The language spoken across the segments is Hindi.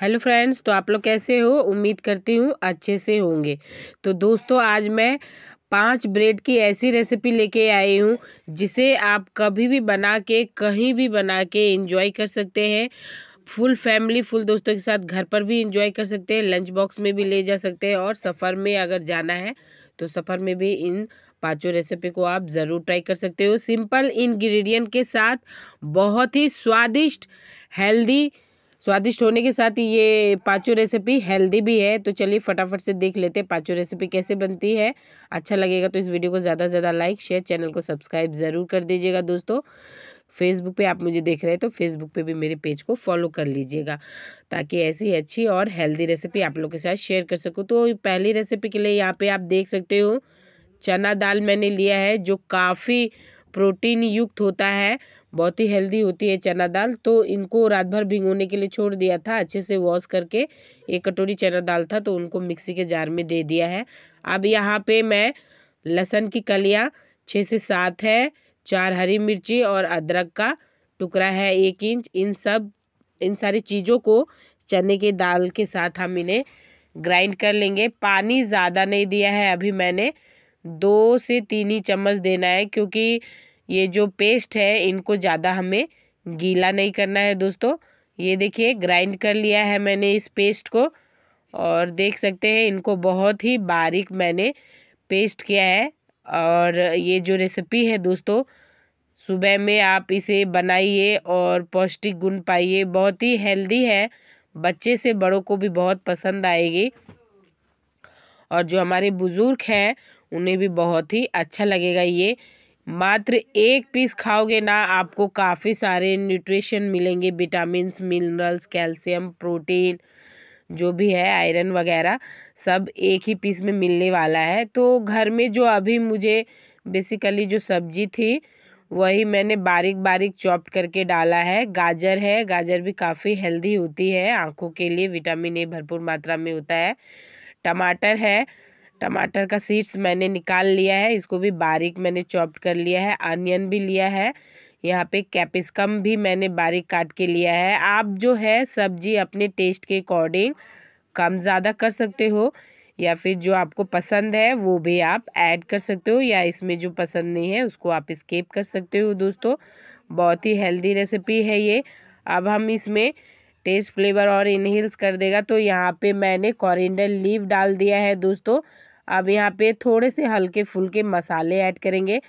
हेलो फ्रेंड्स तो आप लोग कैसे हो उम्मीद करती हूँ अच्छे से होंगे तो दोस्तों आज मैं पांच ब्रेड की ऐसी रेसिपी लेके आई हूँ जिसे आप कभी भी बना के कहीं भी बना के इंजॉय कर सकते हैं फुल फैमिली फुल दोस्तों के साथ घर पर भी इंजॉय कर सकते हैं लंच बॉक्स में भी ले जा सकते हैं और सफ़र में अगर जाना है तो सफ़र में भी इन पांचों रेसिपी को आप ज़रूर ट्राई कर सकते हो सिंपल इंग्रेडिएंट के साथ बहुत ही स्वादिष्ट हेल्दी स्वादिष्ट होने के साथ ये पाँचों रेसिपी हेल्दी भी है तो चलिए फटाफट से देख लेते हैं पाँचों रेसिपी कैसे बनती है अच्छा लगेगा तो इस वीडियो को ज़्यादा से ज़्यादा लाइक शेयर चैनल को सब्सक्राइब ज़रूर कर दीजिएगा दोस्तों फेसबुक पे आप मुझे देख रहे हैं तो फेसबुक पे भी मेरे पेज को फॉलो कर लीजिएगा ताकि ऐसी अच्छी और हेल्दी रेसिपी आप लोग के साथ शेयर कर सकूँ तो पहली रेसिपी के लिए यहाँ पे आप देख सकते हो चना दाल मैंने लिया है जो काफ़ी प्रोटीन युक्त होता है बहुत ही हेल्दी होती है चना दाल तो इनको रात भर भिगोने के लिए छोड़ दिया था अच्छे से वॉश करके एक कटोरी चना दाल था तो उनको मिक्सी के जार में दे दिया है अब यहाँ पे मैं लहसुन की कलियाँ छः से सात है चार हरी मिर्ची और अदरक का टुकड़ा है एक इंच इन सब इन सारी चीज़ों को चने के दाल के साथ हम इन्हें ग्राइंड कर लेंगे पानी ज़्यादा नहीं दिया है अभी मैंने दो से तीन ही चम्मच देना है क्योंकि ये जो पेस्ट है इनको ज़्यादा हमें गीला नहीं करना है दोस्तों ये देखिए ग्राइंड कर लिया है मैंने इस पेस्ट को और देख सकते हैं इनको बहुत ही बारीक मैंने पेस्ट किया है और ये जो रेसिपी है दोस्तों सुबह में आप इसे बनाइए और पौष्टिक गुण पाइए बहुत ही हेल्दी है बच्चे से बड़ों को भी बहुत पसंद आएगी और जो हमारे बुज़ुर्ग हैं उन्हें भी बहुत ही अच्छा लगेगा ये मात्र एक पीस खाओगे ना आपको काफ़ी सारे न्यूट्रिशन मिलेंगे विटामिन मिनरल्स कैल्शियम प्रोटीन जो भी है आयरन वगैरह सब एक ही पीस में मिलने वाला है तो घर में जो अभी मुझे बेसिकली जो सब्जी थी वही मैंने बारीक बारीक चॉप करके डाला है गाजर है गाजर भी काफ़ी हेल्दी होती है आँखों के लिए विटामिन ए भरपूर मात्रा में होता है टमाटर है टमाटर का सीड्स मैंने निकाल लिया है इसको भी बारीक मैंने चॉप कर लिया है अनियन भी लिया है यहाँ पे कैप्सिकम भी मैंने बारीक काट के लिया है आप जो है सब्जी अपने टेस्ट के अकॉर्डिंग कम ज़्यादा कर सकते हो या फिर जो आपको पसंद है वो भी आप ऐड कर सकते हो या इसमें जो पसंद नहीं है उसको आप स्केप कर सकते हो दोस्तों बहुत ही हेल्दी रेसिपी है ये अब हम इसमें टेस्ट फ्लेवर और इनहेल्स कर देगा तो यहाँ पे मैंने कॉरिंडर लीव डाल दिया है दोस्तों अब यहाँ पे थोड़े से हल्के फुल्के मसाले ऐड करेंगे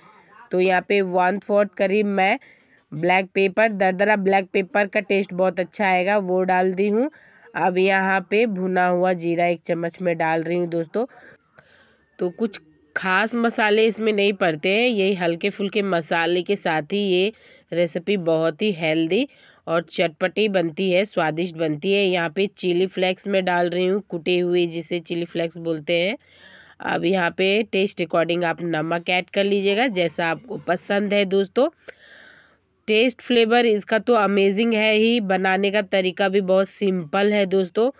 तो यहाँ पे वन फोर्थ करीब मैं ब्लैक पेपर दरदरा ब्लैक पेपर का टेस्ट बहुत अच्छा आएगा वो डाल दी हूँ अब यहाँ पे भुना हुआ जीरा एक चम्मच में डाल रही हूँ दोस्तों तो कुछ खास मसाले इसमें नहीं पड़ते हैं यही हल्के फुल्के मसाले के साथ ही ये रेसिपी बहुत ही हेल्दी और चटपटी बनती है स्वादिष्ट बनती है यहाँ पे चिली फ्लेक्स में डाल रही हूँ कुटे हुए जिसे चिली फ्लेक्स बोलते हैं अब यहाँ पे टेस्ट अकॉर्डिंग आप नमक ऐड कर लीजिएगा जैसा आपको पसंद है दोस्तों टेस्ट फ्लेवर इसका तो अमेजिंग है ही बनाने का तरीका भी बहुत सिंपल है दोस्तों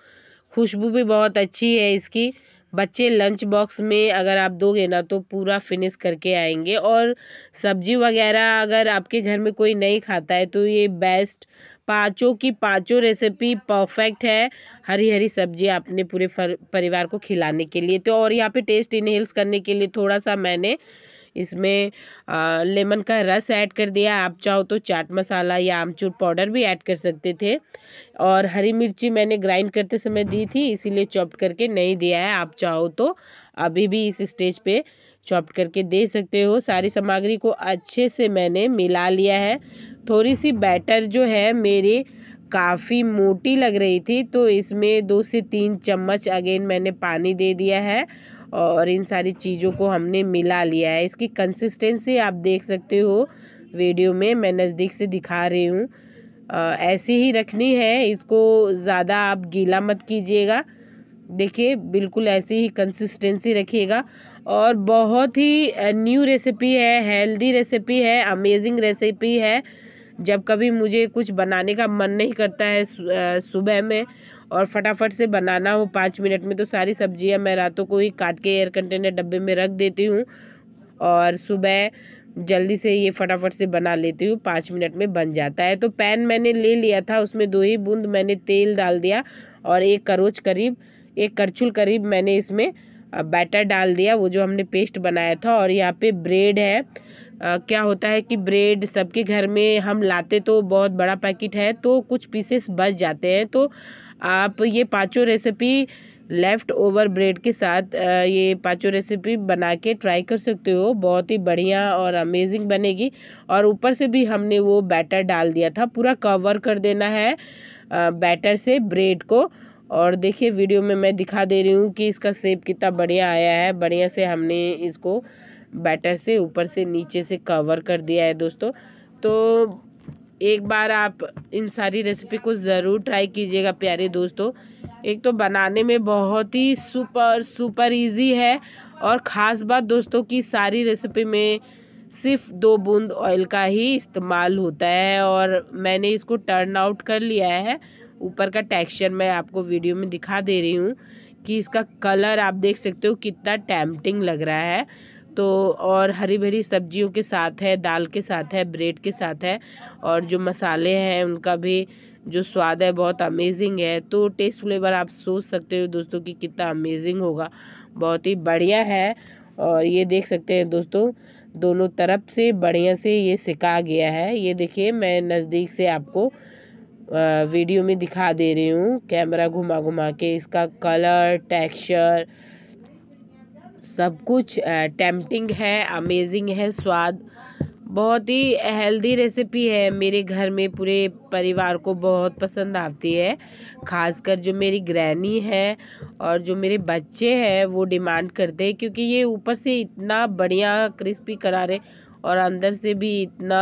खुशबू भी बहुत अच्छी है इसकी बच्चे लंच बॉक्स में अगर आप दोगे ना तो पूरा फिनिश करके आएंगे और सब्जी वगैरह अगर आपके घर में कोई नहीं खाता है तो ये बेस्ट पाँचों की पाँचों रेसिपी परफेक्ट है हरी हरी सब्जी आपने पूरे परिवार को खिलाने के लिए तो और यहाँ पे टेस्ट इनहेल्स करने के लिए थोड़ा सा मैंने इसमें लेमन का रस ऐड कर दिया आप चाहो तो चाट मसाला या आमचूर पाउडर भी ऐड कर सकते थे और हरी मिर्ची मैंने ग्राइंड करते समय दी थी इसीलिए चॉप करके नहीं दिया है आप चाहो तो अभी भी इस स्टेज पे चॉप्ड करके दे सकते हो सारी सामग्री को अच्छे से मैंने मिला लिया है थोड़ी सी बैटर जो है मेरी काफ़ी मोटी लग रही थी तो इसमें दो से तीन चम्मच अगेन मैंने पानी दे दिया है और इन सारी चीज़ों को हमने मिला लिया है इसकी कंसिस्टेंसी आप देख सकते हो वीडियो में मैं नज़दीक से दिखा रही हूँ ऐसे ही रखनी है इसको ज़्यादा आप गीला मत कीजिएगा देखिए बिल्कुल ऐसी ही कंसिस्टेंसी रखिएगा और बहुत ही न्यू रेसिपी है हेल्दी रेसिपी है अमेजिंग रेसिपी है जब कभी मुझे कुछ बनाने का मन नहीं करता है सुबह में और फटाफट से बनाना हो पाँच मिनट में तो सारी सब्जियां मैं रातों को ही काट के एयर कंटेनर डब्बे में रख देती हूँ और सुबह जल्दी से ये फटाफट से बना लेती हूँ पाँच मिनट में बन जाता है तो पैन मैंने ले लिया था उसमें दो ही बूंद मैंने तेल डाल दिया और एक करोच करीब एक करछुल करीब मैंने इसमें बैटर डाल दिया वो जो हमने पेस्ट बनाया था और यहाँ पे ब्रेड है आ, क्या होता है कि ब्रेड सबके घर में हम लाते तो बहुत बड़ा पैकेट है तो कुछ पीसेस बच जाते हैं तो आप ये पाँचों रेसिपी लेफ़्ट ओवर ब्रेड के साथ ये पाँचों रेसिपी बना के ट्राई कर सकते हो बहुत ही बढ़िया और अमेजिंग बनेगी और ऊपर से भी हमने वो बैटर डाल दिया था पूरा कवर कर देना है बैटर से ब्रेड को और देखिए वीडियो में मैं दिखा दे रही हूँ कि इसका सेप कितना बढ़िया आया है बढ़िया से हमने इसको बैटर से ऊपर से नीचे से कवर कर दिया है दोस्तों तो एक बार आप इन सारी रेसिपी को ज़रूर ट्राई कीजिएगा प्यारे दोस्तों एक तो बनाने में बहुत ही सुपर सुपर इजी है और ख़ास बात दोस्तों की सारी रेसिपी में सिर्फ दो बूंद ऑयल का ही इस्तेमाल होता है और मैंने इसको टर्न आउट कर लिया है ऊपर का टेक्सचर मैं आपको वीडियो में दिखा दे रही हूँ कि इसका कलर आप देख सकते हो कितना टैम्पटिंग लग रहा है तो और हरी भरी सब्जियों के साथ है दाल के साथ है ब्रेड के साथ है और जो मसाले हैं उनका भी जो स्वाद है बहुत अमेजिंग है तो टेस्ट फ्लेवर आप सोच सकते हो दोस्तों कि कितना अमेजिंग होगा बहुत ही बढ़िया है और ये देख सकते हैं दोस्तों दोनों तरफ से बढ़िया से ये सिखा गया है ये देखिए मैं नज़दीक से आपको वीडियो में दिखा दे रही हूँ कैमरा घुमा घुमा के इसका कलर टेक्सचर सब कुछ टेम्पटिंग है अमेजिंग है स्वाद बहुत ही हेल्दी रेसिपी है मेरे घर में पूरे परिवार को बहुत पसंद आती है खासकर जो मेरी ग्रैनी है और जो मेरे बच्चे हैं वो डिमांड करते हैं क्योंकि ये ऊपर से इतना बढ़िया क्रिस्पी करारे और अंदर से भी इतना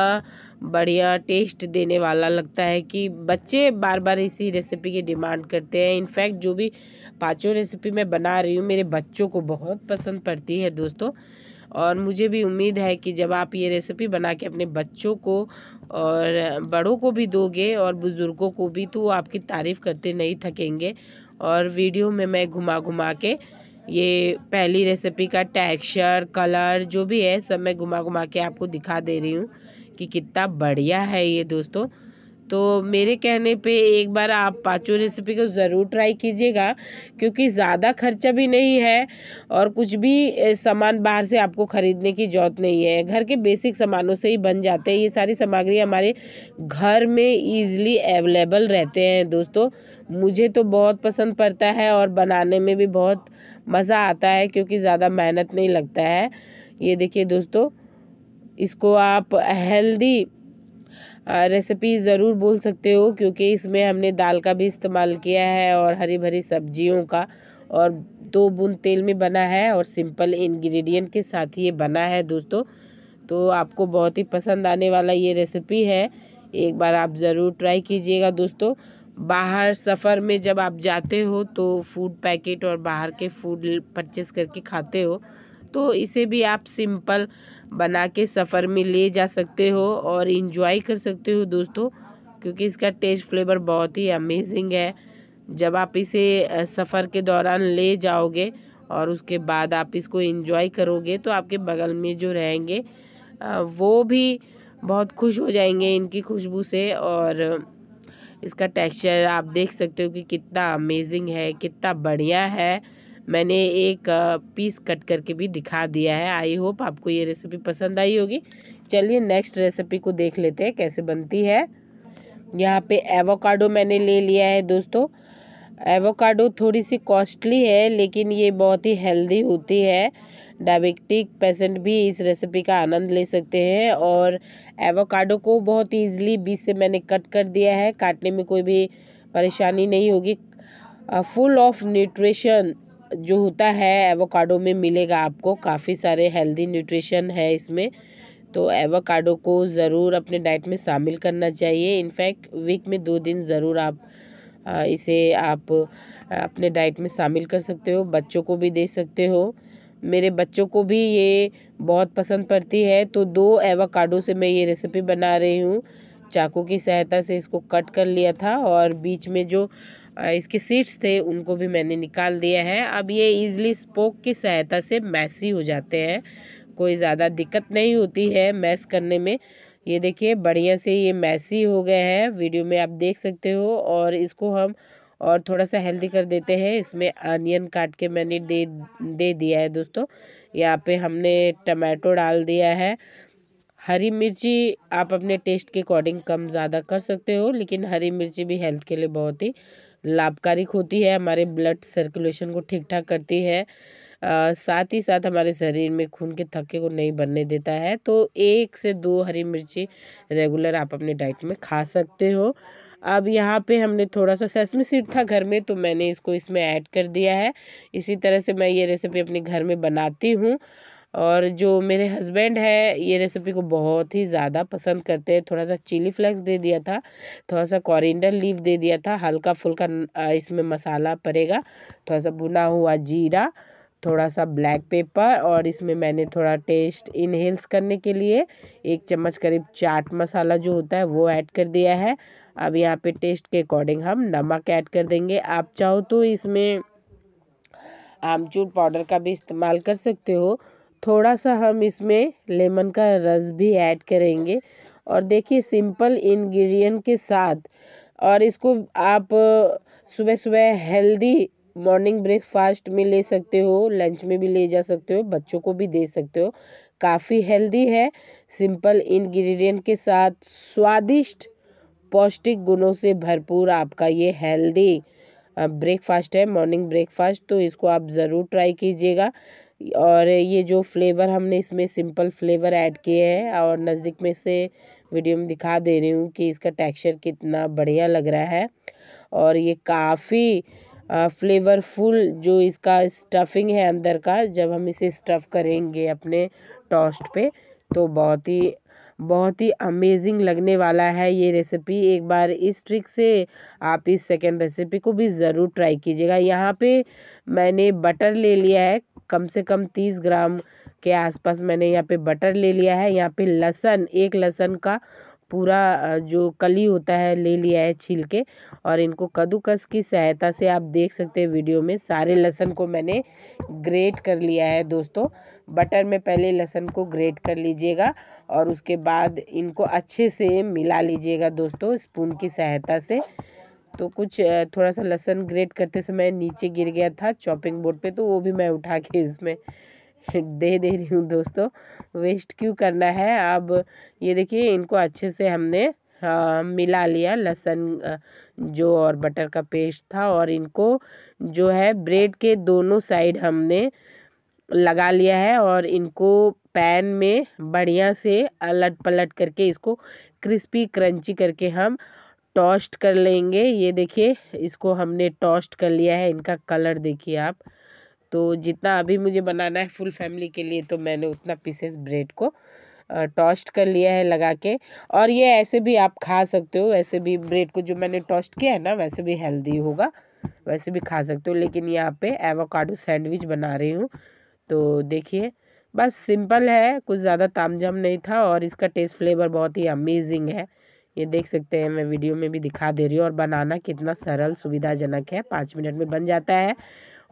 बढ़िया टेस्ट देने वाला लगता है कि बच्चे बार बार इसी रेसिपी की डिमांड करते हैं इनफैक्ट जो भी पाँचों रेसिपी मैं बना रही हूँ मेरे बच्चों को बहुत पसंद पड़ती है दोस्तों और मुझे भी उम्मीद है कि जब आप ये रेसिपी बना के अपने बच्चों को और बड़ों को भी दोगे और बुज़ुर्गों को भी तो आपकी तारीफ़ करते नहीं थकेंगे और वीडियो में मैं घुमा घुमा के ये पहली रेसिपी का टेक्सचर कलर जो भी है सब मैं घुमा घुमा के आपको दिखा दे रही हूँ कि कितना बढ़िया है ये दोस्तों तो मेरे कहने पे एक बार आप पाँचों रेसिपी को ज़रूर ट्राई कीजिएगा क्योंकि ज़्यादा खर्चा भी नहीं है और कुछ भी सामान बाहर से आपको ख़रीदने की ज़रूरत नहीं है घर के बेसिक सामानों से ही बन जाते हैं ये सारी सामग्री हमारे घर में ईज़िली अवेलेबल रहते हैं दोस्तों मुझे तो बहुत पसंद पड़ता है और बनाने में भी बहुत मज़ा आता है क्योंकि ज़्यादा मेहनत नहीं लगता है ये देखिए दोस्तों इसको आप हेल्दी रेसिपी ज़रूर बोल सकते हो क्योंकि इसमें हमने दाल का भी इस्तेमाल किया है और हरी भरी सब्जियों का और दो बूंद तेल में बना है और सिंपल इंग्रेडिएंट के साथ ये बना है दोस्तों तो आपको बहुत ही पसंद आने वाला ये रेसिपी है एक बार आप ज़रूर ट्राई कीजिएगा दोस्तों बाहर सफ़र में जब आप जाते हो तो फूड पैकेट और बाहर के फूड परचेस करके खाते हो तो इसे भी आप सिंपल बना के सफ़र में ले जा सकते हो और इन्जॉय कर सकते हो दोस्तों क्योंकि इसका टेस्ट फ्लेवर बहुत ही अमेजिंग है जब आप इसे सफ़र के दौरान ले जाओगे और उसके बाद आप इसको इन्जॉय करोगे तो आपके बगल में जो रहेंगे वो भी बहुत खुश हो जाएंगे इनकी खुशबू से और इसका टेक्सचर आप देख सकते हो कि कितना अमेजिंग है कितना बढ़िया है मैंने एक पीस कट करके भी दिखा दिया है आई होप आपको ये रेसिपी पसंद आई होगी चलिए नेक्स्ट रेसिपी को देख लेते हैं कैसे बनती है यहाँ पे एवोकाडो मैंने ले लिया है दोस्तों एवोकाडो थोड़ी सी कॉस्टली है लेकिन ये बहुत ही हेल्दी होती है डायबिटिक पेशेंट भी इस रेसिपी का आनंद ले सकते हैं और एवोकाडो को बहुत ईजिली बीस से मैंने कट कर दिया है काटने में कोई भी परेशानी नहीं होगी फुल ऑफ न्यूट्रिशन जो होता है एवोकाडो में मिलेगा आपको काफ़ी सारे हेल्दी न्यूट्रिशन है इसमें तो एवोकाडो को ज़रूर अपने डाइट में शामिल करना चाहिए इनफैक्ट वीक में दो दिन ज़रूर आप इसे आप अपने डाइट में शामिल कर सकते हो बच्चों को भी दे सकते हो मेरे बच्चों को भी ये बहुत पसंद पड़ती है तो दो एवाकाडो से मैं ये रेसिपी बना रही हूँ चाकू की सहायता से इसको कट कर लिया था और बीच में जो इसके सीड्स थे उनको भी मैंने निकाल दिया है अब ये इजली स्पोक की सहायता से मैसी हो जाते हैं कोई ज़्यादा दिक्कत नहीं होती है मैस करने में ये देखिए बढ़िया से ये मैसी हो गए हैं वीडियो में आप देख सकते हो और इसको हम और थोड़ा सा हेल्दी कर देते हैं इसमें अनियन काट के मैंने दे दे दिया है दोस्तों यहाँ पे हमने टमाटो डाल दिया है हरी मिर्ची आप अपने टेस्ट के अकॉर्डिंग कम ज़्यादा कर सकते हो लेकिन हरी मिर्ची भी हेल्थ के लिए बहुत ही लाभकारी होती है हमारे ब्लड सर्कुलेशन को ठीक ठाक करती है आ, साथ ही साथ हमारे शरीर में खून के थक्के को नहीं बनने देता है तो एक से दो हरी मिर्ची रेगुलर आप अपने डाइट में खा सकते हो अब यहाँ पे हमने थोड़ा सा सेसमी सीड था घर में तो मैंने इसको इसमें ऐड कर दिया है इसी तरह से मैं ये रेसिपी अपने घर में बनाती हूँ और जो मेरे हस्बैंड है ये रेसिपी को बहुत ही ज़्यादा पसंद करते हैं थोड़ा सा चिली फ्लेक्स दे दिया था थोड़ा सा कॉरिंडर लीव दे दिया था हल्का फुल्का इसमें मसाला पड़ेगा थोड़ा सा भुना हुआ जीरा थोड़ा सा ब्लैक पेपर और इसमें मैंने थोड़ा टेस्ट इनहेल्स करने के लिए एक चम्मच करीब चाट मसाला जो होता है वो ऐड कर दिया है अब यहाँ पे टेस्ट के अकॉर्डिंग हम नमक ऐड कर देंगे आप चाहो तो इसमें आमचूर पाउडर का भी इस्तेमाल कर सकते हो थोड़ा सा हम इसमें लेमन का रस भी ऐड करेंगे और देखिए सिंपल इंग्रेडिएंट के साथ और इसको आप सुबह सुबह हेल्दी मॉर्निंग ब्रेकफास्ट में ले सकते हो लंच में भी ले जा सकते हो बच्चों को भी दे सकते हो काफ़ी हेल्दी है सिंपल इंग्रेडिएंट के साथ स्वादिष्ट पौष्टिक गुणों से भरपूर आपका ये हेल्दी ब्रेकफास्ट है मॉर्निंग ब्रेकफास्ट तो इसको आप ज़रूर ट्राई कीजिएगा और ये जो फ्लेवर हमने इसमें सिंपल फ्लेवर ऐड किए हैं और नज़दीक में से वीडियो में दिखा दे रही हूँ कि इसका टेक्सचर कितना बढ़िया लग रहा है और ये काफ़ी फ्लेवरफुल जो इसका स्टफिंग है अंदर का जब हम इसे स्टफ़ करेंगे अपने टोस्ट पे तो बहुत ही बहुत ही अमेजिंग लगने वाला है ये रेसिपी एक बार इस ट्रिक से आप इस सेकेंड रेसिपी को भी ज़रूर ट्राई कीजिएगा यहाँ पे मैंने बटर ले लिया है कम से कम तीस ग्राम के आसपास मैंने यहाँ पे बटर ले लिया है यहाँ पे लहसन एक लहसन का पूरा जो कली होता है ले लिया है छील के और इनको कद्दूकस की सहायता से आप देख सकते हैं वीडियो में सारे लहसन को मैंने ग्रेट कर लिया है दोस्तों बटर में पहले लहसन को ग्रेट कर लीजिएगा और उसके बाद इनको अच्छे से मिला लीजिएगा दोस्तों स्पून की सहायता से तो कुछ थोड़ा सा लहसन ग्रेट करते समय नीचे गिर गया था चॉपिंग बोर्ड पे तो वो भी मैं उठा के इसमें दे दे रही हूँ दोस्तों वेस्ट क्यों करना है अब ये देखिए इनको अच्छे से हमने आ, मिला लिया लहसन जो और बटर का पेस्ट था और इनको जो है ब्रेड के दोनों साइड हमने लगा लिया है और इनको पैन में बढ़िया से अलट पलट करके इसको क्रिस्पी क्रंची करके हम टॉस्ट कर लेंगे ये देखिए इसको हमने टॉस्ट कर लिया है इनका कलर देखिए आप तो जितना अभी मुझे बनाना है फुल फैमिली के लिए तो मैंने उतना पीसेस ब्रेड को टॉस्ट कर लिया है लगा के और ये ऐसे भी आप खा सकते हो वैसे भी ब्रेड को जो मैंने टॉस्ट किया है ना वैसे भी हेल्दी होगा वैसे भी खा सकते हो लेकिन यहाँ पे एवोकाडो सैंडविच बना रही हूँ तो देखिए बस सिंपल है कुछ ज़्यादा तामझाम नहीं था और इसका टेस्ट फ्लेवर बहुत ही अमेजिंग है ये देख सकते हैं मैं वीडियो में भी दिखा दे रही हूँ और बनाना कितना सरल सुविधाजनक है पाँच मिनट में बन जाता है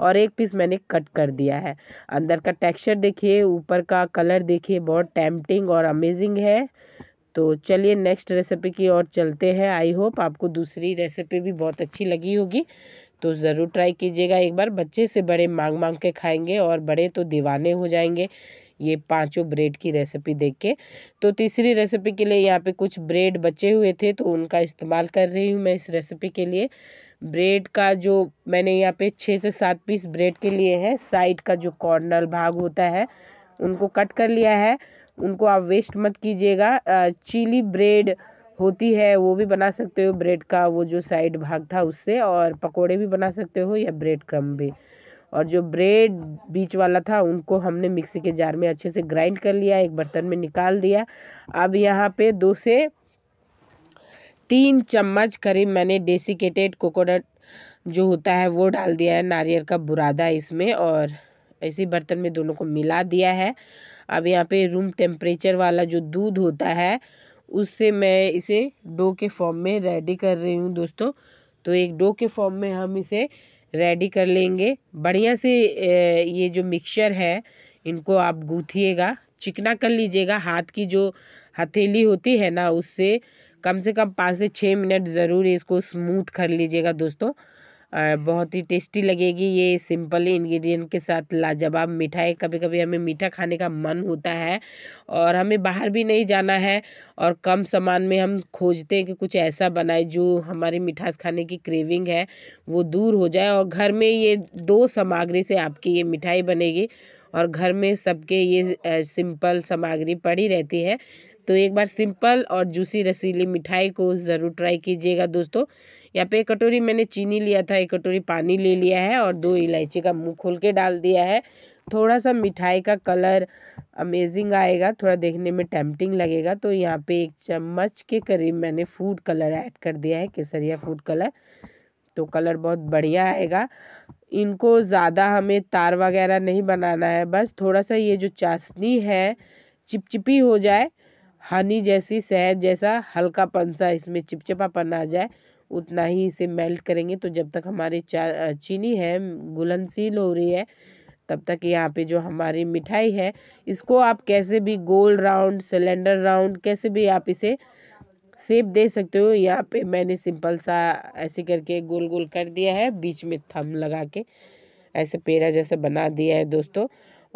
और एक पीस मैंने कट कर दिया है अंदर का टेक्सचर देखिए ऊपर का कलर देखिए बहुत टैम्पटिंग और अमेजिंग है तो चलिए नेक्स्ट रेसिपी की ओर चलते हैं आई होप आपको दूसरी रेसिपी भी बहुत अच्छी लगी होगी तो ज़रूर ट्राई कीजिएगा एक बार बच्चे से बड़े मांग मांग के खाएंगे और बड़े तो दीवाने हो जाएंगे ये पांचों ब्रेड की रेसिपी देख के तो तीसरी रेसिपी के लिए यहाँ पे कुछ ब्रेड बचे हुए थे तो उनका इस्तेमाल कर रही हूँ मैं इस रेसिपी के लिए ब्रेड का जो मैंने यहाँ पे छः से सात पीस ब्रेड के लिए है साइड का जो कॉर्नर भाग होता है उनको कट कर लिया है उनको आप वेस्ट मत कीजिएगा चिली ब्रेड होती है वो भी बना सकते हो ब्रेड का वो जो साइड भाग था उससे और पकोड़े भी बना सकते हो या ब्रेड क्रम भी और जो ब्रेड बीच वाला था उनको हमने मिक्सी के जार में अच्छे से ग्राइंड कर लिया एक बर्तन में निकाल दिया अब यहाँ पे दो से तीन चम्मच करीब मैंने डेसिकेटेड कोकोनट जो होता है वो डाल दिया है नारियल का बुरादा इसमें और इसी बर्तन में दोनों को मिला दिया है अब यहाँ पे रूम टेम्परेचर वाला जो दूध होता है उससे मैं इसे डो के फॉर्म में रेडी कर रही हूँ दोस्तों तो एक डो के फॉर्म में हम इसे रेडी कर लेंगे बढ़िया से ये जो मिक्सचर है इनको आप गूँथिएगा चिकना कर लीजिएगा हाथ की जो हथेली होती है ना उससे कम से कम पाँच से छः मिनट ज़रूर इसको स्मूथ कर लीजिएगा दोस्तों और बहुत ही टेस्टी लगेगी ये सिंपल इंग्रेडिएंट के साथ लाजवाब मिठाई कभी कभी हमें मीठा खाने का मन होता है और हमें बाहर भी नहीं जाना है और कम सामान में हम खोजते हैं कि कुछ ऐसा बनाए जो हमारी मिठास खाने की क्रेविंग है वो दूर हो जाए और घर में ये दो सामग्री से आपकी ये मिठाई बनेगी और घर में सबके ये सिंपल सामग्री पड़ी रहती है तो एक बार सिंपल और जूसी रसीली मिठाई को ज़रूर ट्राई कीजिएगा दोस्तों यहाँ पे एक कटोरी मैंने चीनी लिया था एक कटोरी पानी ले लिया है और दो इलायची का मुँह खोल के डाल दिया है थोड़ा सा मिठाई का कलर अमेजिंग आएगा थोड़ा देखने में टेम्पटिंग लगेगा तो यहाँ पे एक चम्मच के करीब मैंने फूड कलर ऐड कर दिया है केसरिया फूड कलर तो कलर बहुत बढ़िया आएगा इनको ज़्यादा हमें तार वगैरह नहीं बनाना है बस थोड़ा सा ये जो चाशनी है चिपचिपी हो जाए हनी जैसी शहद जैसा हल्का सा इसमें चिपचिपापन आ जाए उतना ही इसे मेल्ट करेंगे तो जब तक हमारी चा चीनी है घुलनशील हो रही है तब तक यहाँ पे जो हमारी मिठाई है इसको आप कैसे भी गोल राउंड सिलेंडर राउंड कैसे भी आप इसे सेप दे सकते हो यहाँ पे मैंने सिंपल सा ऐसे करके गोल गोल कर दिया है बीच में थम लगा के ऐसे पेड़ा जैसा बना दिया है दोस्तों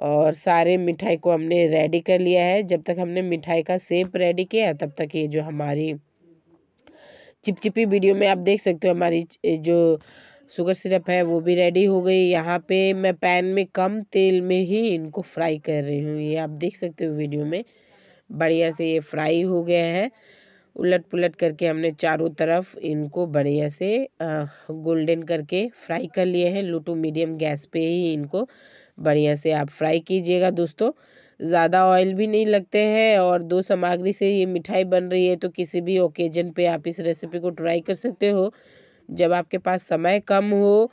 और सारे मिठाई को हमने रेडी कर लिया है जब तक हमने मिठाई का सेप रेडी किया तब तक ये जो हमारी चिपचिपी वीडियो में आप देख सकते हो हमारी जो शुगर सिरप है वो भी रेडी हो गई यहाँ पे मैं पैन में कम तेल में ही इनको फ्राई कर रही हूँ ये आप देख सकते हो वीडियो में बढ़िया से ये फ्राई हो गया है उलट पुलट करके हमने चारों तरफ इनको बढ़िया से गोल्डन करके फ्राई कर लिए हैं लो टू मीडियम गैस पे ही इनको बढ़िया से आप फ्राई कीजिएगा दोस्तों ज़्यादा ऑयल भी नहीं लगते हैं और दो सामग्री से ये मिठाई बन रही है तो किसी भी ओकेजन पे आप इस रेसिपी को ट्राई कर सकते हो जब आपके पास समय कम हो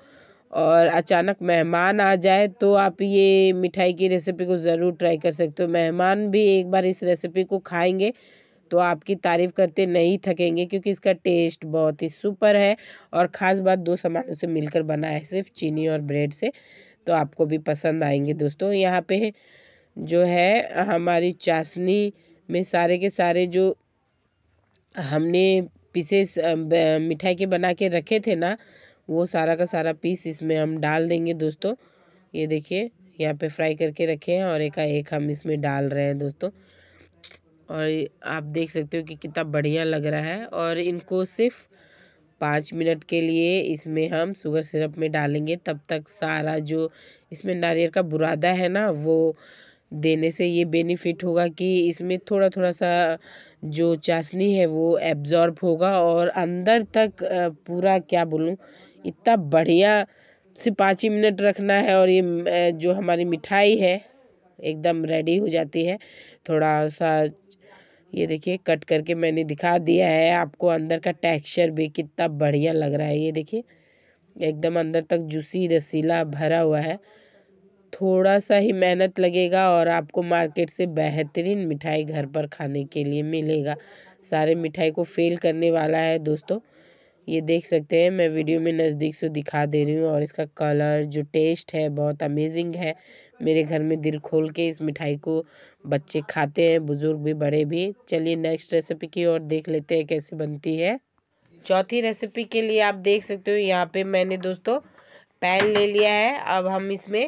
और अचानक मेहमान आ जाए तो आप ये मिठाई की रेसिपी को ज़रूर ट्राई कर सकते हो मेहमान भी एक बार इस रेसिपी को खाएंगे तो आपकी तारीफ़ करते नहीं थकेंगे क्योंकि इसका टेस्ट बहुत ही सुपर है और ख़ास बात दो सामानों से मिलकर बना है सिर्फ चीनी और ब्रेड से तो आपको भी पसंद आएंगे दोस्तों यहाँ पे जो है हमारी चाशनी में सारे के सारे जो हमने पीसे मिठाई के बना के रखे थे ना वो सारा का सारा पीस इसमें हम डाल देंगे दोस्तों ये देखिए यहाँ पे फ्राई करके रखे हैं और एकाएक एक हम इसमें डाल रहे हैं दोस्तों और आप देख सकते हो कि कितना बढ़िया लग रहा है और इनको सिर्फ पाँच मिनट के लिए इसमें हम शुगर सिरप में डालेंगे तब तक सारा जो इसमें नारियल का बुरादा है ना वो देने से ये बेनिफिट होगा कि इसमें थोड़ा थोड़ा सा जो चाशनी है वो एब्ज़ॉर्ब होगा और अंदर तक पूरा क्या बोलूँ इतना बढ़िया से पाँच ही मिनट रखना है और ये जो हमारी मिठाई है एकदम रेडी हो जाती है थोड़ा सा ये देखिए कट करके मैंने दिखा दिया है आपको अंदर का टेक्सचर भी कितना बढ़िया लग रहा है ये देखिए एकदम अंदर तक जूसी रसीला भरा हुआ है थोड़ा सा ही मेहनत लगेगा और आपको मार्केट से बेहतरीन मिठाई घर पर खाने के लिए मिलेगा सारे मिठाई को फेल करने वाला है दोस्तों ये देख सकते हैं मैं वीडियो में नज़दीक से दिखा दे रही हूँ और इसका कलर जो टेस्ट है बहुत अमेजिंग है मेरे घर में दिल खोल के इस मिठाई को बच्चे खाते हैं बुज़ुर्ग भी बड़े भी चलिए नेक्स्ट रेसिपी की और देख लेते हैं कैसे बनती है चौथी रेसिपी के लिए आप देख सकते हो यहाँ पे मैंने दोस्तों पैन ले लिया है अब हम इसमें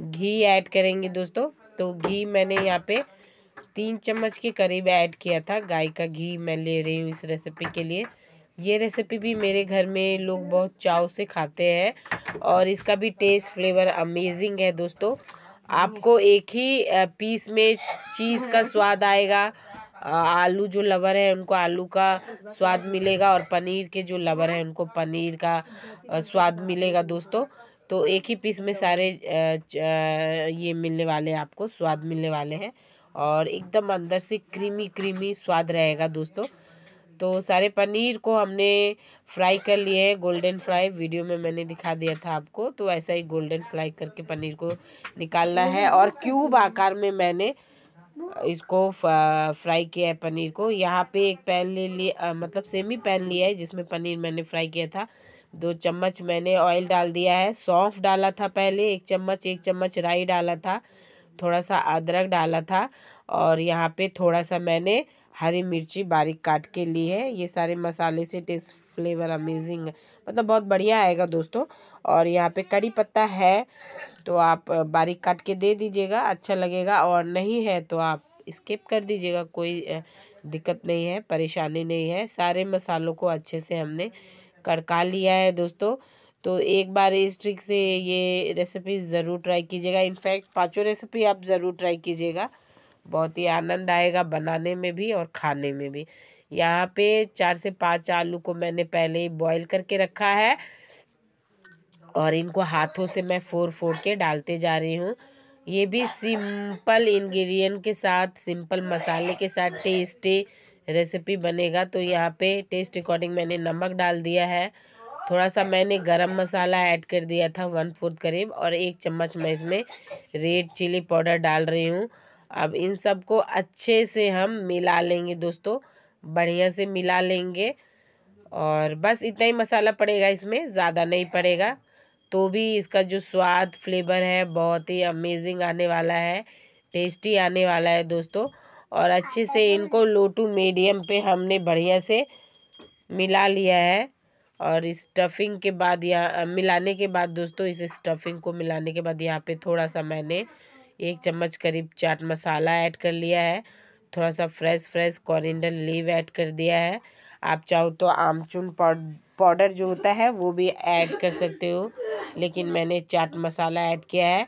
घी ऐड करेंगे दोस्तों तो घी मैंने यहाँ पे तीन चम्मच के करीब ऐड किया था गाय का घी मैं ले रही हूँ इस रेसिपी के लिए ये रेसिपी भी मेरे घर में लोग बहुत चाव से खाते हैं और इसका भी टेस्ट फ्लेवर अमेजिंग है दोस्तों आपको एक ही पीस में चीज़ का स्वाद आएगा आलू जो लवर है उनको आलू का स्वाद मिलेगा और पनीर के जो लवर है उनको पनीर का स्वाद मिलेगा दोस्तों तो एक ही पीस में सारे ये मिलने वाले हैं आपको स्वाद मिलने वाले हैं और एकदम अंदर से क्रीमी क्रीमी स्वाद रहेगा दोस्तों तो सारे पनीर को हमने फ्राई कर लिए हैं गोल्डन फ्राई वीडियो में मैंने दिखा दिया था आपको तो ऐसा ही गोल्डन फ्राई करके पनीर को निकालना है और क्यूब आकार में मैंने इसको फ्राई किया है पनीर को यहाँ पे एक पैन ले लिया मतलब सेमी पैन लिया है जिसमें पनीर मैंने फ्राई किया था दो चम्मच मैंने ऑयल डाल दिया है सौंफ डाला था पहले एक चम्मच एक चम्मच राई डाला था थोड़ा सा अदरक डाला था और यहाँ पे थोड़ा सा मैंने हरी मिर्ची बारीक काट के ली है ये सारे मसाले से टेस्ट फ्लेवर अमेजिंग है मतलब बहुत बढ़िया आएगा दोस्तों और यहाँ पे कड़ी पत्ता है तो आप बारीक काट के दे दीजिएगा अच्छा लगेगा और नहीं है तो आप स्किप कर दीजिएगा कोई दिक्कत नहीं है परेशानी नहीं है सारे मसालों को अच्छे से हमने करका लिया है दोस्तों तो एक बार इस ट्रिक से ये रेसिपी ज़रूर ट्राई कीजिएगा इनफैक्ट पाँचों रेसिपी आप ज़रूर ट्राई कीजिएगा बहुत ही आनंद आएगा बनाने में भी और खाने में भी यहाँ पे चार से पाँच आलू को मैंने पहले ही बॉईल करके रखा है और इनको हाथों से मैं फोड़ फोड़ के डालते जा रही हूँ ये भी सिंपल इन्ग्रीडियन के साथ सिंपल मसाले के साथ टेस्टी रेसिपी बनेगा तो यहाँ पे टेस्ट अकॉर्डिंग मैंने नमक डाल दिया है थोड़ा सा मैंने गरम मसाला ऐड कर दिया था वन फोर्थ करीब और एक चम्मच मैं इसमें रेड चिली पाउडर डाल रही हूँ अब इन सबको अच्छे से हम मिला लेंगे दोस्तों बढ़िया से मिला लेंगे और बस इतना ही मसाला पड़ेगा इसमें ज़्यादा नहीं पड़ेगा तो भी इसका जो स्वाद फ्लेवर है बहुत ही अमेजिंग आने वाला है टेस्टी आने वाला है दोस्तों और अच्छे से इनको लो टू मीडियम पे हमने बढ़िया से मिला लिया है और इस स्टफिंग के बाद यहाँ मिलाने के बाद दोस्तों इस स्टफिंग को मिलाने के बाद यहाँ पे थोड़ा सा मैंने एक चम्मच करीब चाट मसाला ऐड कर लिया है थोड़ा सा fresh fresh coriander leave add कर दिया है आप चाहो तो आमचून पाउडर जो होता है वो भी ऐड कर सकते हो लेकिन मैंने चाट मसाला ऐड किया है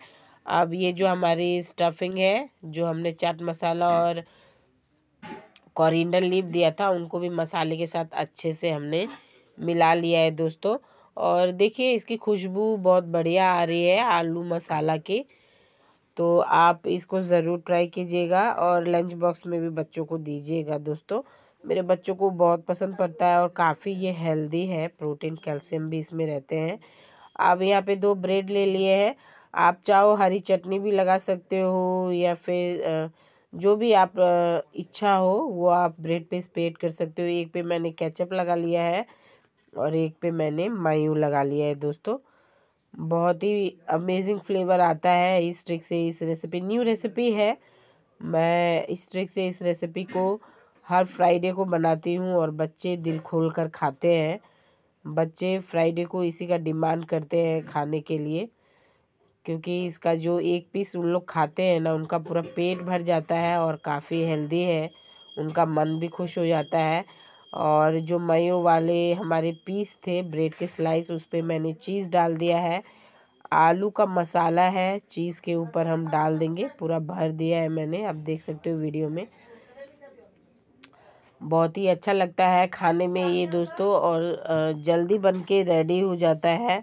अब ये जो हमारी स्टफिंग है जो हमने चाट मसाला और कॉरिंडर लीप दिया था उनको भी मसाले के साथ अच्छे से हमने मिला लिया है दोस्तों और देखिए इसकी खुशबू बहुत बढ़िया आ रही है आलू मसाला की तो आप इसको ज़रूर ट्राई कीजिएगा और लंच बॉक्स में भी बच्चों को दीजिएगा दोस्तों मेरे बच्चों को बहुत पसंद पड़ता है और काफ़ी ये हेल्दी है प्रोटीन कैल्शियम भी इसमें रहते हैं अब यहाँ पे दो ब्रेड ले लिए हैं आप चाहो हरी चटनी भी लगा सकते हो या फिर जो भी आप इच्छा हो वो आप ब्रेड पे स्प्रेड कर सकते हो एक पे मैंने केचप लगा लिया है और एक पे मैंने मायू लगा लिया है दोस्तों बहुत ही अमेजिंग फ्लेवर आता है इस ट्रिक से इस रेसिपी न्यू रेसिपी है मैं इस ट्रिक से इस रेसिपी को हर फ्राइडे को बनाती हूँ और बच्चे दिल खोल कर खाते हैं बच्चे फ्राइडे को इसी का डिमांड करते हैं खाने के लिए क्योंकि इसका जो एक पीस उन लोग खाते हैं ना उनका पूरा पेट भर जाता है और काफ़ी हेल्दी है उनका मन भी खुश हो जाता है और जो मयो वाले हमारे पीस थे ब्रेड के स्लाइस उस पर मैंने चीज़ डाल दिया है आलू का मसाला है चीज़ के ऊपर हम डाल देंगे पूरा भर दिया है मैंने आप देख सकते हो वीडियो में बहुत ही अच्छा लगता है खाने में ये दोस्तों और जल्दी बन के रेडी हो जाता है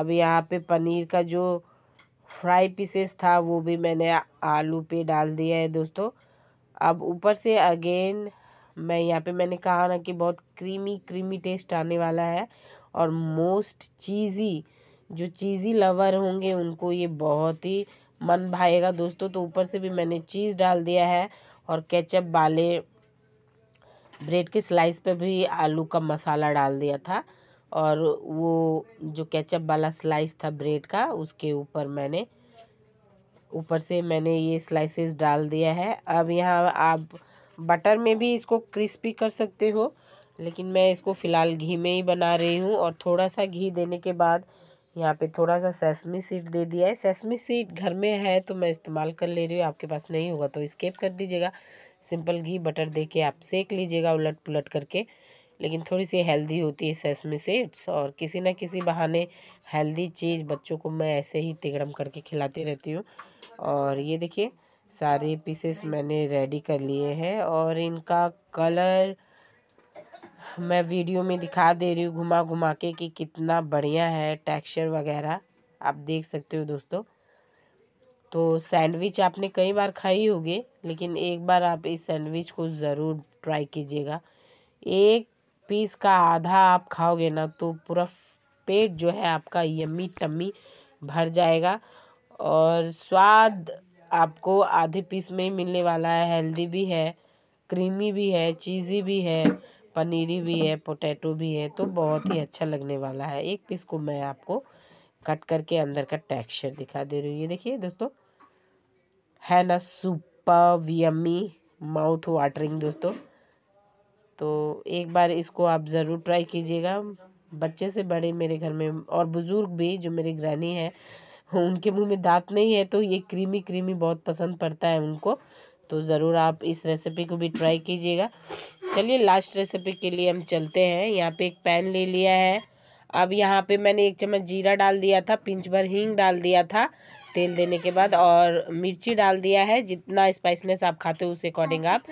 अब यहाँ पे पनीर का जो फ्राई पीसेस था वो भी मैंने आलू पे डाल दिया है दोस्तों अब ऊपर से अगेन मैं यहाँ पे मैंने कहा ना कि बहुत क्रीमी क्रीमी टेस्ट आने वाला है और मोस्ट चीज़ी जो चीज़ी लवर होंगे उनको ये बहुत ही मन भाएगा दोस्तों तो ऊपर से भी मैंने चीज़ डाल दिया है और केचप वाले ब्रेड के स्लाइस पे भी आलू का मसाला डाल दिया था और वो जो केचप वाला स्लाइस था ब्रेड का उसके ऊपर मैंने ऊपर से मैंने ये स्लाइसेस डाल दिया है अब यहाँ आप बटर में भी इसको क्रिस्पी कर सकते हो लेकिन मैं इसको फ़िलहाल घी में ही बना रही हूँ और थोड़ा सा घी देने के बाद यहाँ पे थोड़ा सा सेसमी सीड दे दिया है सेसमी सीड घर में है तो मैं इस्तेमाल कर ले रही हूँ आपके पास नहीं होगा तो स्केप कर दीजिएगा सिंपल घी बटर दे के आप सेक लीजिएगा उलट पुलट करके लेकिन थोड़ी सी हेल्दी होती है सेसमी सीड्स और किसी ना किसी बहाने हेल्दी चीज़ बच्चों को मैं ऐसे ही तिगड़म करके खिलाती रहती हूँ और ये देखिए सारे पीसेस मैंने रेडी कर लिए हैं और इनका कलर मैं वीडियो में दिखा दे रही हूँ घुमा घुमा के कि कितना बढ़िया है टेक्सचर वगैरह आप देख सकते हो दोस्तों तो सैंडविच आपने कई बार खाई होगी लेकिन एक बार आप इस सैंडविच को ज़रूर ट्राई कीजिएगा एक पीस का आधा आप खाओगे ना तो पूरा पेट जो है आपका यम्मी टम्मी भर जाएगा और स्वाद आपको आधे पीस में ही मिलने वाला है हेल्दी भी है क्रीमी भी है चीज़ी भी है पनीरी भी है पोटैटो भी है तो बहुत ही अच्छा लगने वाला है एक पीस को मैं आपको कट करके अंदर का टेक्सचर दिखा दे रही हूँ ये देखिए दोस्तों है ना सुपर वियमी माउथ वाटरिंग दोस्तों तो एक बार इसको आप ज़रूर ट्राई कीजिएगा बच्चे से बड़े मेरे घर में और बुज़ुर्ग भी जो मेरे ग्रहणी है उनके मुंह में दांत नहीं है तो ये क्रीमी क्रीमी बहुत पसंद पड़ता है उनको तो ज़रूर आप इस रेसिपी को भी ट्राई कीजिएगा चलिए लास्ट रेसिपी के लिए हम चलते हैं यहाँ पे एक पैन ले लिया है अब यहाँ पे मैंने एक चम्मच जीरा डाल दिया था पिंच भर हींग डाल दिया था तेल देने के बाद और मिर्ची डाल दिया है जितना स्पाइसनेस आप खाते हो उस अकॉर्डिंग आप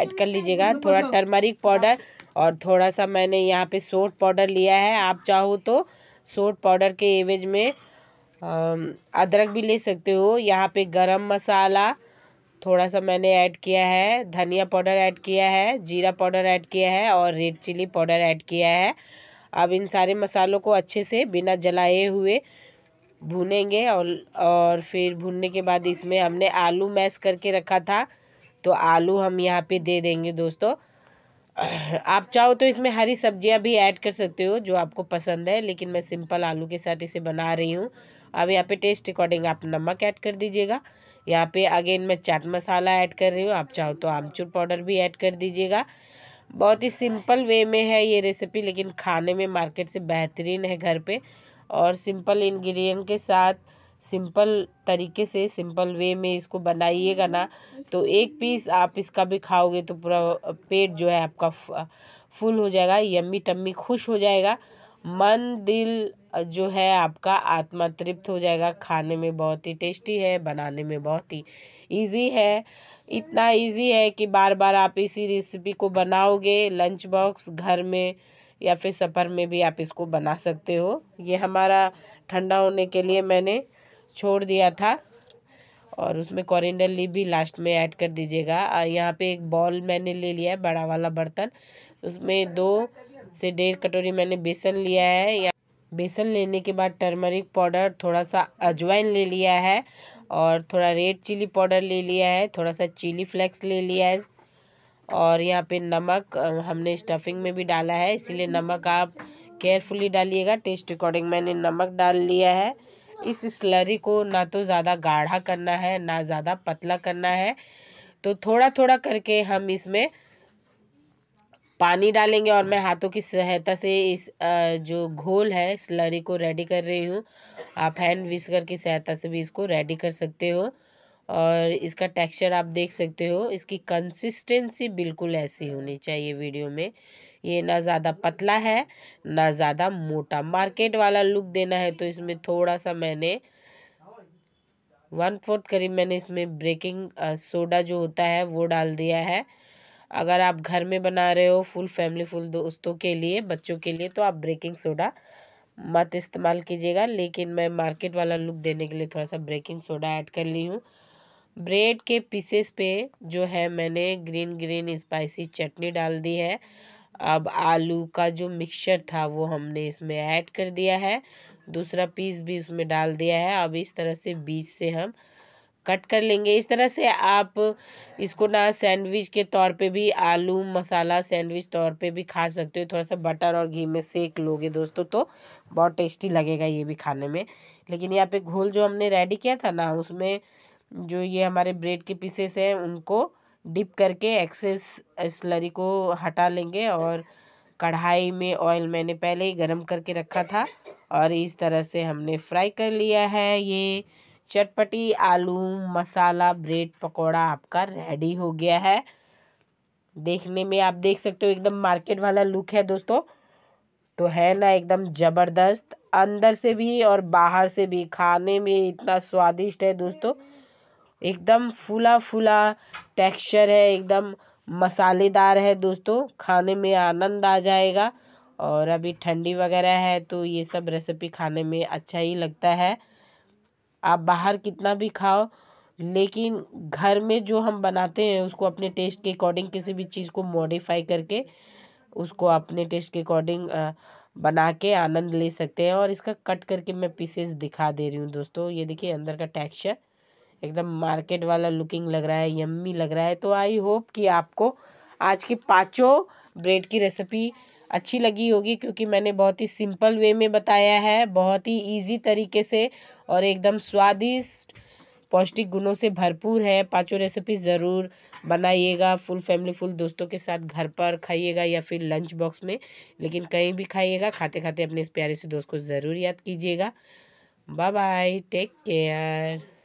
ऐड कर लीजिएगा थोड़ा टर्मरिक पाउडर और थोड़ा सा मैंने यहाँ पे सोट पाउडर लिया है आप चाहो तो सोट पाउडर के एवेज में अदरक भी ले सकते हो यहाँ पे गरम मसाला थोड़ा सा मैंने ऐड किया है धनिया पाउडर ऐड किया है जीरा पाउडर ऐड किया है और रेड चिली पाउडर ऐड किया है अब इन सारे मसालों को अच्छे से बिना जलाए हुए भूनेंगे और और फिर भूनने के बाद इसमें हमने आलू मैश करके रखा था तो आलू हम यहाँ पे दे देंगे दोस्तों आप चाहो तो इसमें हरी सब्जियाँ भी ऐड कर सकते हो जो आपको पसंद है लेकिन मैं सिंपल आलू के साथ इसे बना रही हूँ अब यहाँ पे टेस्ट अकॉर्डिंग आप नमक ऐड कर दीजिएगा यहाँ पे अगेन मैं चाट मसाला ऐड कर रही हूँ आप चाहो तो आमचूर पाउडर भी ऐड कर दीजिएगा बहुत ही सिंपल वे में है ये रेसिपी लेकिन खाने में मार्केट से बेहतरीन है घर पे और सिंपल इंग्रेडिएंट के साथ सिंपल तरीके से सिंपल वे में इसको बनाइएगा ना तो एक पीस आप इसका भी खाओगे तो पूरा पेट जो है आपका फुल हो जाएगा यम्मी टम्मी खुश हो जाएगा मन दिल जो है आपका आत्मा तृप्त हो जाएगा खाने में बहुत ही टेस्टी है बनाने में बहुत ही ईजी है इतना इजी है कि बार बार आप इसी रेसिपी को बनाओगे लंच बॉक्स घर में या फिर सफ़र में भी आप इसको बना सकते हो ये हमारा ठंडा होने के लिए मैंने छोड़ दिया था और उसमें कॉरिंडर लीव भी लास्ट में ऐड कर दीजिएगा और यहाँ पे एक बॉल मैंने ले लिया है बड़ा वाला बर्तन उसमें दो से डेढ़ कटोरी मैंने बेसन लिया है या बेसन लेने के बाद टर्मरिक पाउडर थोड़ा सा अजवाइन ले लिया है और थोड़ा रेड चिली पाउडर ले लिया है थोड़ा सा चिली फ्लेक्स ले लिया है और यहाँ पे नमक हमने स्टफिंग में भी डाला है इसीलिए नमक आप केयरफुली डालिएगा टेस्ट अकॉर्डिंग मैंने नमक डाल लिया है इस स्लरी को ना तो ज़्यादा गाढ़ा करना है ना ज़्यादा पतला करना है तो थोड़ा थोड़ा करके हम इसमें पानी डालेंगे और मैं हाथों की सहायता से इस जो घोल है स्लरी को रेडी कर रही हूँ आप हैंड विस्कर की सहायता से भी इसको रेडी कर सकते हो और इसका टेक्सचर आप देख सकते हो इसकी कंसिस्टेंसी बिल्कुल ऐसी होनी चाहिए वीडियो में ये ना ज़्यादा पतला है ना ज़्यादा मोटा मार्केट वाला लुक देना है तो इसमें थोड़ा सा मैंने वन फोर्थ करीब मैंने इसमें ब्रेकिंग सोडा जो होता है वो डाल दिया है अगर आप घर में बना रहे हो फुल फैमिली फुल दोस्तों के लिए बच्चों के लिए तो आप ब्रेकिंग सोडा मत इस्तेमाल कीजिएगा लेकिन मैं मार्केट वाला लुक देने के लिए थोड़ा सा ब्रेकिंग सोडा ऐड कर ली हूँ ब्रेड के पीसेस पे जो है मैंने ग्रीन ग्रीन स्पाइसी चटनी डाल दी है अब आलू का जो मिक्सचर था वो हमने इसमें ऐड कर दिया है दूसरा पीस भी उसमें डाल दिया है अब इस तरह से बीच से हम कट कर लेंगे इस तरह से आप इसको ना सैंडविच के तौर पे भी आलू मसाला सैंडविच तौर पे भी खा सकते हो थोड़ा सा बटर और घी में सेक लोगे दोस्तों तो बहुत टेस्टी लगेगा ये भी खाने में लेकिन यहाँ पे घोल जो हमने रेडी किया था ना उसमें जो ये हमारे ब्रेड के पीसेस हैं उनको डिप करके एक्सेस स्लरी को हटा लेंगे और कढ़ाई में ऑयल मैंने पहले ही गर्म करके रखा था और इस तरह से हमने फ्राई कर लिया है ये चटपटी आलू मसाला ब्रेड पकौड़ा आपका रेडी हो गया है देखने में आप देख सकते हो एकदम मार्केट वाला लुक है दोस्तों तो है ना एकदम ज़बरदस्त अंदर से भी और बाहर से भी खाने में इतना स्वादिष्ट है दोस्तों एकदम फुला फुला टेक्सचर है एकदम मसालेदार है दोस्तों खाने में आनंद आ जाएगा और अभी ठंडी वगैरह है तो ये सब रेसिपी खाने में अच्छा ही लगता है आप बाहर कितना भी खाओ लेकिन घर में जो हम बनाते हैं उसको अपने टेस्ट के अकॉर्डिंग किसी भी चीज़ को मॉडिफाई करके उसको अपने टेस्ट के अकॉर्डिंग बना के आनंद ले सकते हैं और इसका कट करके मैं पीसेस दिखा दे रही हूँ दोस्तों ये देखिए अंदर का टेक्सचर एकदम मार्केट वाला लुकिंग लग रहा है यम्मी लग रहा है तो आई होप कि आपको आज की पाँचों ब्रेड की रेसिपी अच्छी लगी होगी क्योंकि मैंने बहुत ही सिंपल वे में बताया है बहुत ही ईजी तरीके से और एकदम स्वादिष्ट पौष्टिक गुणों से भरपूर है पांचों रेसिपी ज़रूर बनाइएगा फुल फैमिली फुल दोस्तों के साथ घर पर खाइएगा या फिर लंच बॉक्स में लेकिन कहीं भी खाइएगा खाते खाते अपने इस प्यारे से दोस्त को ज़रूर याद कीजिएगा बाय बाय टेक केयर